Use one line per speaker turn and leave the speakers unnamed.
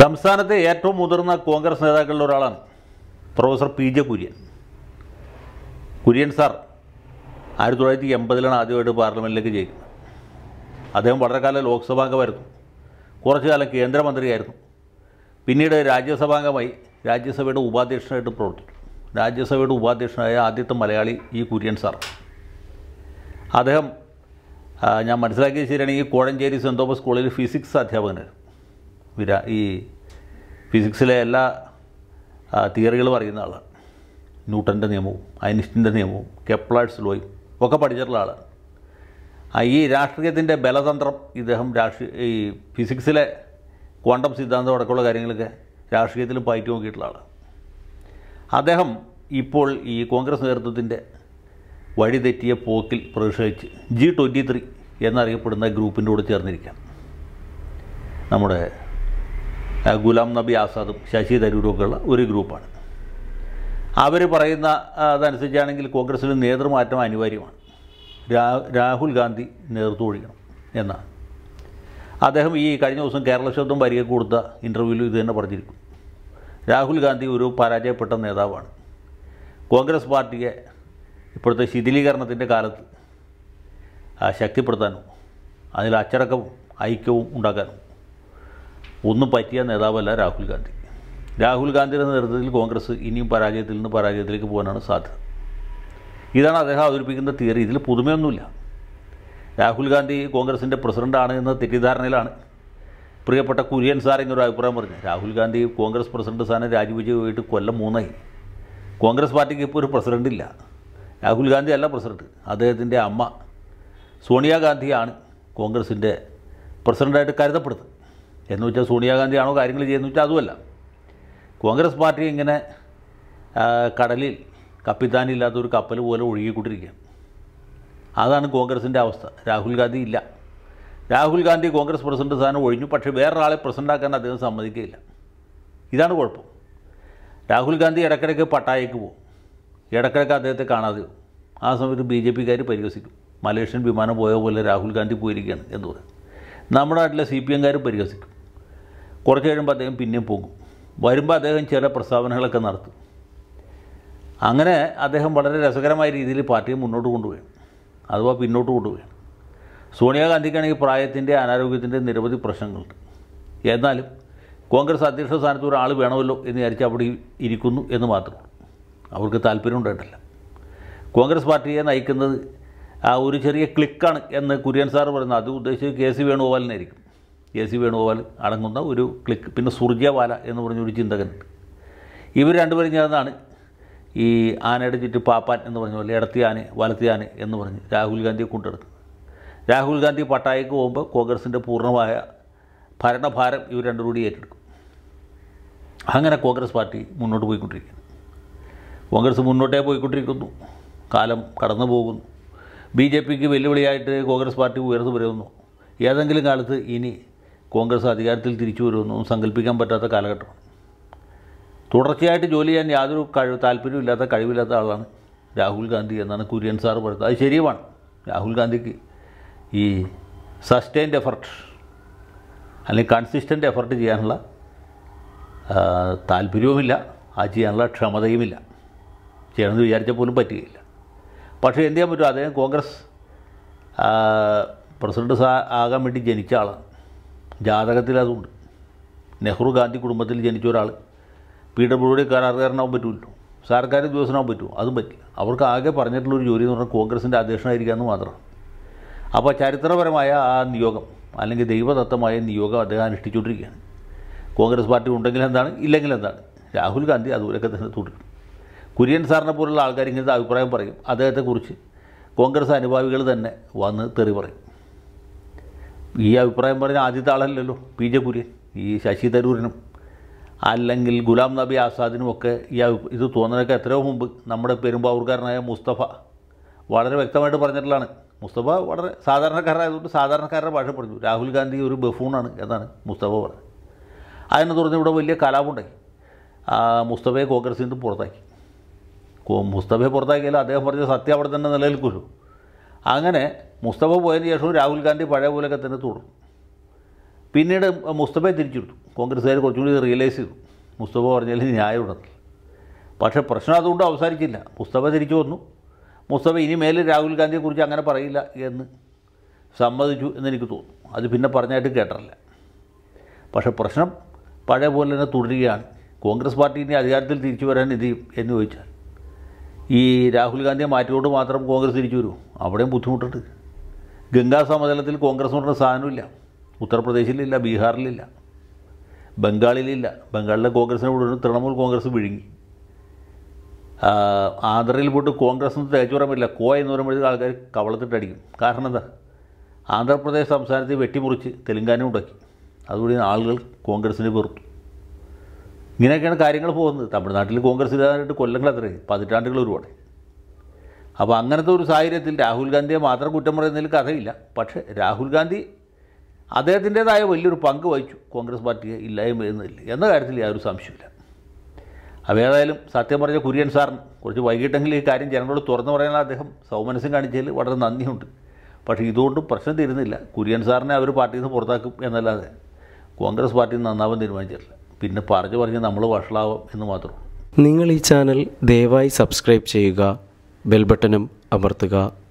സംസ്ഥാനത്തെ ഏറ്റവും മുതിർന്ന കോൺഗ്രസ് നേതാക്കളിൽ ഒരാളാണ് professor P J Kurian Kurian sir ആയിരത്തി തൊള്ളായിരത്തി എൺപതിലാണ് ആദ്യമായിട്ട് പാർലമെൻറ്റിലേക്ക് ജയിക്കുന്നത് അദ്ദേഹം വളരെ കാലം ലോക്സഭാംഗമായിരുന്നു കുറച്ചു കാലം കേന്ദ്രമന്ത്രിയായിരുന്നു പിന്നീട് രാജ്യസഭാംഗമായി രാജ്യസഭയുടെ ഉപാധ്യക്ഷനായിട്ട് പ്രവർത്തിച്ചു രാജ്യസഭയുടെ ഉപാധ്യക്ഷനായ ആദ്യത്തെ മലയാളി ഈ കുര്യൻ സാർ അദ്ദേഹം ഞാൻ മനസ്സിലാക്കിയത് ശരിയാണെങ്കിൽ കോഴഞ്ചേരി സെൻറ് തോമസ് സ്കൂളിൽ ഫിസിക്സ് അധ്യാപകനായിരുന്നു വിരാ ഈ ഫിസിക്സിലെ എല്ലാ തിയറികൾ പറയുന്ന ആളാണ് ന്യൂട്ടൻ്റെ നിയമവും ഐനിസ്റ്റിൻ്റെ നിയമവും കെപ്ലേഴ്സ് ലോയും ഒക്കെ പഠിച്ചിട്ടുള്ള ആളാണ് ഈ രാഷ്ട്രീയത്തിൻ്റെ ബലതന്ത്രം ഇദ്ദേഹം രാഷ്ട്രീയ ഈ ഫിസിക്സിലെ ക്വാണ്ടം സിദ്ധാന്തം അടക്കമുള്ള കാര്യങ്ങളൊക്കെ രാഷ്ട്രീയത്തിൽ പയറ്റി നോക്കിയിട്ടുള്ള ആളാണ് അദ്ദേഹം ഇപ്പോൾ ഈ കോൺഗ്രസ് നേതൃത്വത്തിൻ്റെ വഴിതെറ്റിയ പോക്കിൽ പ്രതിഷേധിച്ച് ജി ട്വൻറ്റി ത്രീ എന്നറിയപ്പെടുന്ന ഗ്രൂപ്പിൻ്റെ കൂടെ ചേർന്നിരിക്കാം നമ്മുടെ ഗുലാം നബി ആസാദും ശശി തരൂരുമൊക്കെയുള്ള ഒരു ഗ്രൂപ്പാണ് അവർ പറയുന്ന അതനുസരിച്ചാണെങ്കിൽ കോൺഗ്രസ്സിൽ നേതൃമാറ്റം അനിവാര്യമാണ് രാഹുൽ ഗാന്ധി നേതൃത്വം ഒഴിക്കണം എന്നാണ് അദ്ദേഹം ഈ കഴിഞ്ഞ ദിവസം കേരളശബ്ദം വരിക കൊടുത്ത ഇൻ്റർവ്യൂവിൽ ഇത് തന്നെ പറഞ്ഞിരിക്കും രാഹുൽ ഗാന്ധി ഒരു പരാജയപ്പെട്ട നേതാവാണ് കോൺഗ്രസ് പാർട്ടിയെ ഇപ്പോഴത്തെ ശിഥിലീകരണത്തിൻ്റെ കാലത്ത് ശക്തിപ്പെടുത്താനും അതിൽ അച്ചടക്കവും ഐക്യവും ഉണ്ടാക്കാനും ഒന്നും പറ്റിയ നേതാവല്ല രാഹുൽ ഗാന്ധി രാഹുൽ ഗാന്ധിയുടെ നേതൃത്വത്തിൽ കോൺഗ്രസ് ഇനിയും പരാജയത്തിൽ നിന്ന് പരാജയത്തിലേക്ക് പോകാനാണ് സാധ്യത ഇതാണ് അദ്ദേഹം അവതരിപ്പിക്കുന്ന തിയറി ഇതിൽ പുതുമയൊന്നുമില്ല രാഹുൽ ഗാന്ധി കോൺഗ്രസിൻ്റെ പ്രസിഡൻ്റാണ് എന്ന തെറ്റിദ്ധാരണയിലാണ് പ്രിയപ്പെട്ട കുര്യൻ സാർ എന്നൊരു അഭിപ്രായം പറഞ്ഞു രാഹുൽ ഗാന്ധി കോൺഗ്രസ് പ്രസിഡന്റ് സ്ഥാനം രാജിവെച്ച് പോയിട്ട് കൊല്ലം മൂന്നായി കോൺഗ്രസ് പാർട്ടിക്ക് ഇപ്പോൾ ഒരു പ്രസിഡന്റ് ഇല്ല രാഹുൽ ഗാന്ധി അല്ല പ്രസിഡന്റ് അദ്ദേഹത്തിൻ്റെ അമ്മ സോണിയാഗാന്ധിയാണ് കോൺഗ്രസിൻ്റെ പ്രസിഡൻ്റായിട്ട് കരുതപ്പെടുന്നത് എന്ന് വെച്ചാൽ സോണിയാഗാന്ധി ആണോ കാര്യങ്ങൾ ചെയ്യുന്നത് വെച്ചാൽ അതുമല്ല കോൺഗ്രസ് പാർട്ടി ഇങ്ങനെ കടലിൽ കപ്പിത്താനില്ലാത്ത ഒരു കപ്പൽ പോലെ ഒഴുകിക്കൊണ്ടിരിക്കുക അതാണ് കോൺഗ്രസിൻ്റെ അവസ്ഥ രാഹുൽ ഗാന്ധി ഇല്ല രാഹുൽ ഗാന്ധി കോൺഗ്രസ് പ്രസിഡന്റ് സ്ഥാനം ഒഴിഞ്ഞു പക്ഷേ വേറൊരാളെ പ്രസിഡൻ്റാക്കാൻ അദ്ദേഹം സമ്മതിക്കുകയില്ല ഇതാണ് കുഴപ്പം രാഹുൽ ഗാന്ധി ഇടയ്ക്കിടയ്ക്ക് പട്ടായക്ക് പോകും ഇടയ്ക്കിടയ്ക്ക് അദ്ദേഹത്തെ കാണാതെ പോകും ആ സമയത്ത് ബി ജെ പിക്കാർ പരിഹസിക്കും മലേഷ്യൻ വിമാനം പോയ പോലെ രാഹുൽ ഗാന്ധി പോയിരിക്കുകയാണ് എന്ന് പറയും നമ്മുടെ നാട്ടിലെ സി പി എംകാർ പരിഹസിക്കും കുറച്ച് കഴിയുമ്പോൾ അദ്ദേഹം പിന്നെയും പോകും വരുമ്പോൾ അദ്ദേഹം ചില പ്രസ്താവനകളൊക്കെ നടത്തും അങ്ങനെ അദ്ദേഹം വളരെ രസകരമായ രീതിയിൽ പാർട്ടിയെ മുന്നോട്ട് കൊണ്ടുപോയി അഥവാ പിന്നോട്ട് കൊണ്ടുപോയി സോണിയാഗാന്ധിക്കാണെങ്കിൽ പ്രായത്തിൻ്റെ അനാരോഗ്യത്തിൻ്റെ നിരവധി പ്രശ്നങ്ങളുണ്ട് എന്നാലും കോൺഗ്രസ് അധ്യക്ഷ സ്ഥാനത്ത് ഒരാൾ വേണമല്ലോ എന്ന് വിചാരിച്ച് അവിടെ ഇരിക്കുന്നു എന്ന് മാത്രം അവർക്ക് താല്പര്യം ഉണ്ടായിട്ടില്ല കോൺഗ്രസ് പാർട്ടിയെ നയിക്കുന്നത് ആ ഒരു ചെറിയ ക്ലിക്കാണ് എന്ന് കുര്യൻ സാർ പറയുന്നത് അത് ഉദ്ദേശിച്ച് കെ സി വേണുഗോപാലിനായിരിക്കും എ സി വേണുഗോപാൽ അടങ്ങുന്ന ഒരു ക്ലിക്ക് പിന്നെ സുർജേവാല എന്ന് പറഞ്ഞൊരു ചിന്തകൻ ഇവർ രണ്ടുപേരും ചേർന്നാണ് ഈ ആനയുടെ ചുറ്റ് പാപ്പാൻ എന്ന് പറഞ്ഞ പോലെ ഇടത്തി ആന വലത്തി ആന എന്ന് പറഞ്ഞ് രാഹുൽ ഗാന്ധിയെ കൊണ്ടെടുക്കും രാഹുൽ ഗാന്ധി പട്ടായക്ക് പോകുമ്പോൾ കോൺഗ്രസിൻ്റെ പൂർണ്ണമായ ഭരണഭാരം ഇവർ രണ്ടു കൂടി ഏറ്റെടുക്കും അങ്ങനെ കോൺഗ്രസ് പാർട്ടി മുന്നോട്ട് പോയിക്കൊണ്ടിരിക്കുന്നു കോൺഗ്രസ് മുന്നോട്ടേ പോയിക്കൊണ്ടിരിക്കുന്നു കാലം കടന്നു പോകുന്നു ബി ജെ പിക്ക് വെല്ലുവിളിയായിട്ട് കോൺഗ്രസ് പാർട്ടി ഉയർന്നു വരുന്നു ഏതെങ്കിലും കാലത്ത് ഇനി കോൺഗ്രസ് അധികാരത്തിൽ തിരിച്ചു വരുമെന്നൊന്നും സങ്കല്പിക്കാൻ പറ്റാത്ത കാലഘട്ടം തുടർച്ചയായിട്ട് ജോലി ചെയ്യാൻ യാതൊരു കഴിവ് താല്പര്യമില്ലാത്ത കഴിവില്ലാത്ത ആളാണ് രാഹുൽ ഗാന്ധി എന്നാണ് കുര്യൻ സാർ പറയുന്നത് അത് ശരിയുമാണ് രാഹുൽ ഗാന്ധിക്ക് ഈ സസ്റ്റൈൻഡ് എഫർട്ട് അല്ലെങ്കിൽ കൺസിസ്റ്റൻ്റ് എഫർട്ട് ചെയ്യാനുള്ള താല്പര്യവുമില്ല ആ ചെയ്യാനുള്ള ക്ഷമതയുമില്ല ചെയ്യണമെന്ന് വിചാരിച്ചാൽ പോലും പറ്റുകയില്ല പക്ഷേ എന്ത് ചെയ്യാൻ പറ്റും അദ്ദേഹം കോൺഗ്രസ് പ്രസിഡന്റ് ആകാൻ വേണ്ടി ജനിച്ച ആളാണ് ജാതകത്തിൽ അതുണ്ട് നെഹ്റു ഗാന്ധി കുടുംബത്തിൽ ജനിച്ച ഒരാൾ പി ഡബ്ല്യു കരാറുകാരനാവാൻ കരാറുകാരനാവും സർക്കാർ ഉദ്യോഗസ്ഥനാവാൻ പറ്റുമോ അതും പറ്റില്ല അവർക്ക് ആകെ പറഞ്ഞിട്ടുള്ള ഒരു ജോലി എന്ന് പറഞ്ഞാൽ കോൺഗ്രസിൻ്റെ അധ്യക്ഷനായിരിക്കുക എന്ന് മാത്രം അപ്പോൾ ചരിത്രപരമായ ആ നിയോഗം അല്ലെങ്കിൽ ദൈവദത്തമായ നിയോഗം അദ്ദേഹം അനുഷ്ഠിച്ചുകൊണ്ടിരിക്കുകയാണ് കോൺഗ്രസ് പാർട്ടി ഉണ്ടെങ്കിൽ എന്താണ് ഇല്ലെങ്കിൽ എന്താണ് രാഹുൽ ഗാന്ധി അതുപോലെയൊക്കെ തന്നെ തുടരും കുര്യൻ സാറിനെ പോലുള്ള ആൾക്കാർ ഇങ്ങനത്തെ അഭിപ്രായം പറയും അദ്ദേഹത്തെക്കുറിച്ച് കോൺഗ്രസ് അനുഭാവികൾ തന്നെ വന്ന് തെറി പറയും ഈ അഭിപ്രായം പറഞ്ഞ ആദ്യത്തെ ആളല്ലല്ലോ പി ജെ കുര്യൻ ഈ ശശി തരൂരിനും അല്ലെങ്കിൽ ഗുലാം നബി ആസാദിനും ഒക്കെ ഈ ഇത് തോന്നുന്നതൊക്കെ എത്രയോ മുമ്പ് നമ്മുടെ പെരുമ്പാവൂർക്കാരനായ മുസ്തഫ വളരെ വ്യക്തമായിട്ട് പറഞ്ഞിട്ടുള്ളതാണ് മുസ്തഫ വളരെ സാധാരണക്കാരായതുകൊണ്ട് സാധാരണക്കാരുടെ ഭാഷ പറഞ്ഞു രാഹുൽ ഗാന്ധി ഒരു ബഫൂണാണ് എന്നാണ് മുസ്തഫ പറഞ്ഞത് അതിനെ തുടർന്ന് ഇവിടെ വലിയ കലാപുണ്ടായി മുസ്തഫയെ കോൺഗ്രസിൽ നിന്ന് പുറത്താക്കി മുസ്തഫയെ പുറത്താക്കിയാലും അദ്ദേഹം പറഞ്ഞ സത്യം അവിടെ തന്നെ നിലനിൽക്കുമല്ലോ അങ്ങനെ മുസ്തഫ പോയതിന് ശേഷവും രാഹുൽ ഗാന്ധി പഴയ പോലെയൊക്കെ തന്നെ തുടർന്നു പിന്നീട് മുസ്തഫയെ തിരിച്ചെടുത്തു കോൺഗ്രസ്സുകാർ കുറച്ചും കൂടി റിയലൈസ് ചെയ്തു മുസ്തഫ പറഞ്ഞാൽ ന്യായം ഉണർത്തി പക്ഷേ പ്രശ്നം അതുകൊണ്ട് അവസാനിച്ചില്ല മുസ്തഫ തിരിച്ചു വന്നു മുസ്തഫ ഇനി മേലെ രാഹുൽ ഗാന്ധിയെക്കുറിച്ച് അങ്ങനെ പറയില്ല എന്ന് സമ്മതിച്ചു എന്നെനിക്ക് തോന്നുന്നു അത് പിന്നെ പറഞ്ഞായിട്ട് കേട്ടറില്ല പക്ഷേ പ്രശ്നം പഴയ പോലെ തന്നെ തുടരുകയാണ് കോൺഗ്രസ് പാർട്ടി ഇനി അധികാരത്തിൽ തിരിച്ചു വരാൻ ഇത് എന്ന് ചോദിച്ചാൽ ഈ രാഹുൽ ഗാന്ധിയെ മാറ്റിക്കൊണ്ട് മാത്രം കോൺഗ്രസ് തിരിച്ചു വരും അവിടെയും ബുദ്ധിമുട്ടുണ്ട് ഗംഗാ സമതലത്തിൽ കോൺഗ്രസ് പറഞ്ഞ സാധനമില്ല ഉത്തർപ്രദേശിലില്ല ബീഹാറിലില്ല ബംഗാളിലില്ല ബംഗാളിലെ കോൺഗ്രസിനെ വിടുന്നു തൃണമൂൽ കോൺഗ്രസ് വിഴുങ്ങി ആന്ധ്രയിൽ പോയിട്ട് കോൺഗ്രസ് എന്ന് തേച്ചു പറയാൻ പറ്റില്ല കോ എന്ന് പറയുമ്പോഴേക്കും ആൾക്കാർ കവളത്തിട്ടടിക്കും കാരണം എന്താ ആന്ധ്രാപ്രദേശ് സംസ്ഥാനത്തെ വെട്ടിമുറിച്ച് തെലുങ്കാന ഉണ്ടാക്കി അതുകൂടി ആളുകൾ കോൺഗ്രസിനെ വെറുത്തു ഇങ്ങനെയൊക്കെയാണ് കാര്യങ്ങൾ പോകുന്നത് തമിഴ്നാട്ടിൽ കോൺഗ്രസ് ഇല്ലാതായിട്ട് കൊല്ലങ്ങൾ അത്രയും പതിറ്റാണ്ടുകൾ ഒരുപാട് അപ്പോൾ അങ്ങനത്തെ ഒരു സാഹചര്യത്തിൽ രാഹുൽ ഗാന്ധിയെ മാത്രം കുറ്റം പറയുന്നതിൽ കഥയില്ല പക്ഷേ രാഹുൽ ഗാന്ധി അദ്ദേഹത്തിൻ്റേതായ വലിയൊരു പങ്ക് വഹിച്ചു കോൺഗ്രസ് പാർട്ടിയെ ഇല്ലായ്മ ചെയ്യുന്നതിൽ എന്ന കാര്യത്തിൽ യാതൊരു സംശയമില്ല അപ്പോൾ ഏതായാലും സത്യം പറഞ്ഞ കുര്യൻ സാറിന് കുറച്ച് വൈകിട്ടെങ്കിലും ഈ കാര്യം ജനങ്ങളോട് തുറന്നു പറയാനുള്ള അദ്ദേഹം സൗമനസ്യം കാണിച്ചതിൽ വളരെ നന്ദിയുണ്ട് പക്ഷേ ഇതുകൊണ്ടും പ്രശ്നം തീരുന്നില്ല കുര്യൻ സാറിനെ അവർ പാർട്ടിയിൽ നിന്ന് പുറത്താക്കും എന്നല്ലാതെ കോൺഗ്രസ് പാർട്ടിയിൽ നിന്ന് നന്നാവാൻ തീരുമാനിച്ചിട്ടില്ല പിന്നെ പറഞ്ഞു പറഞ്ഞ് നമ്മൾ വഷളാവും എന്ന് മാത്രം നിങ്ങൾ ഈ ചാനൽ ദയവായി സബ്സ്ക്രൈബ് ചെയ്യുക ബെൽ ബട്ടണും അമർത്തുക